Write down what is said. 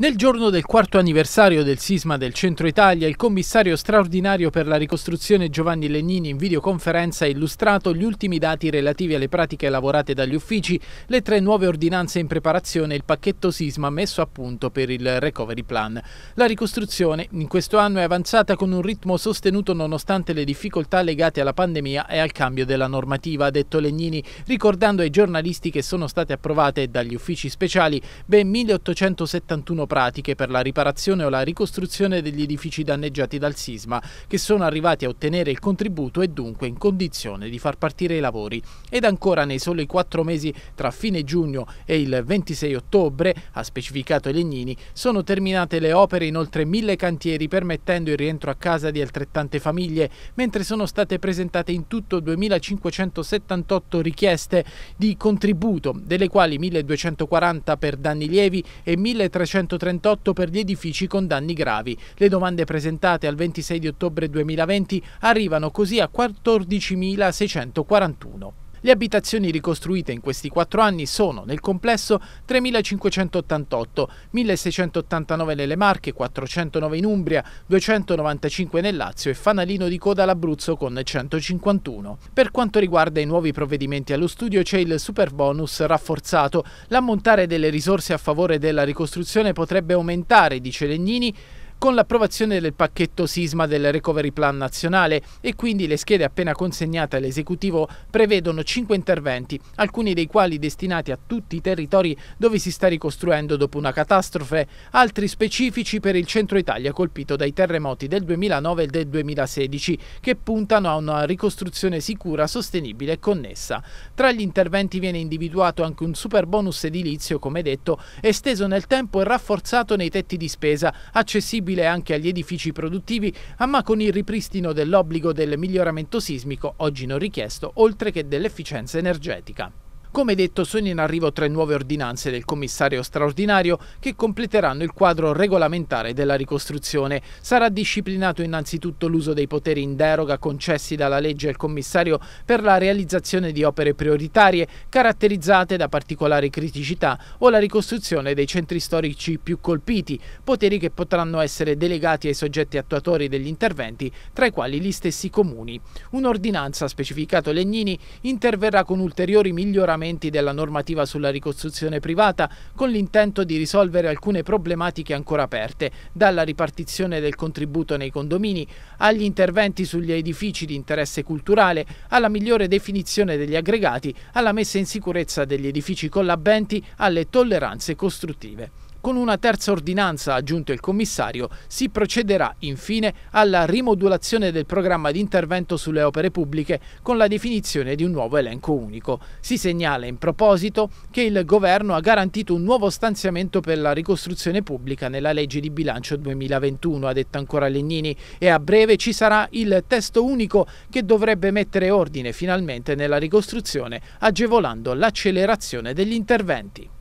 Nel giorno del quarto anniversario del sisma del centro Italia, il commissario straordinario per la ricostruzione Giovanni Legnini in videoconferenza ha illustrato gli ultimi dati relativi alle pratiche lavorate dagli uffici, le tre nuove ordinanze in preparazione e il pacchetto sisma messo a punto per il recovery plan. La ricostruzione in questo anno è avanzata con un ritmo sostenuto nonostante le difficoltà legate alla pandemia e al cambio della normativa, ha detto Legnini, ricordando ai giornalisti che sono state approvate dagli uffici speciali ben 1871 pratiche per la riparazione o la ricostruzione degli edifici danneggiati dal sisma, che sono arrivati a ottenere il contributo e dunque in condizione di far partire i lavori. Ed ancora nei soli quattro mesi tra fine giugno e il 26 ottobre, ha specificato Legnini, sono terminate le opere in oltre mille cantieri permettendo il rientro a casa di altrettante famiglie, mentre sono state presentate in tutto 2578 richieste di contributo, delle quali 1240 per danni lievi e 1330 138 per gli edifici con danni gravi. Le domande presentate al 26 di ottobre 2020 arrivano così a 14.641. Le abitazioni ricostruite in questi quattro anni sono nel complesso 3.588, 1.689 nelle Marche, 409 in Umbria, 295 nel Lazio e fanalino di coda all'Abruzzo con 151. Per quanto riguarda i nuovi provvedimenti allo studio c'è il super bonus rafforzato. L'ammontare delle risorse a favore della ricostruzione potrebbe aumentare, dice Legnini, con l'approvazione del pacchetto sisma del Recovery Plan nazionale e quindi le schede appena consegnate all'esecutivo prevedono cinque interventi, alcuni dei quali destinati a tutti i territori dove si sta ricostruendo dopo una catastrofe, altri specifici per il centro Italia colpito dai terremoti del 2009 e del 2016 che puntano a una ricostruzione sicura, sostenibile e connessa. Tra gli interventi viene individuato anche un super bonus edilizio, come detto, esteso nel tempo e rafforzato nei tetti di spesa, accessibile applicabile anche agli edifici produttivi, ah, ma con il ripristino dell'obbligo del miglioramento sismico oggi non richiesto, oltre che dell'efficienza energetica. Come detto, sono in arrivo tre nuove ordinanze del commissario straordinario che completeranno il quadro regolamentare della ricostruzione. Sarà disciplinato innanzitutto l'uso dei poteri in deroga concessi dalla legge al commissario per la realizzazione di opere prioritarie caratterizzate da particolari criticità o la ricostruzione dei centri storici più colpiti, poteri che potranno essere delegati ai soggetti attuatori degli interventi, tra i quali gli stessi comuni. Un'ordinanza, specificato Legnini, interverrà con ulteriori miglioramenti miglioramenti della normativa sulla ricostruzione privata con l'intento di risolvere alcune problematiche ancora aperte, dalla ripartizione del contributo nei condomini agli interventi sugli edifici di interesse culturale, alla migliore definizione degli aggregati, alla messa in sicurezza degli edifici collabenti, alle tolleranze costruttive. Con una terza ordinanza, ha aggiunto il commissario, si procederà infine alla rimodulazione del programma di intervento sulle opere pubbliche con la definizione di un nuovo elenco unico. Si segnala in proposito che il governo ha garantito un nuovo stanziamento per la ricostruzione pubblica nella legge di bilancio 2021, ha detto ancora Legnini, e a breve ci sarà il testo unico che dovrebbe mettere ordine finalmente nella ricostruzione, agevolando l'accelerazione degli interventi.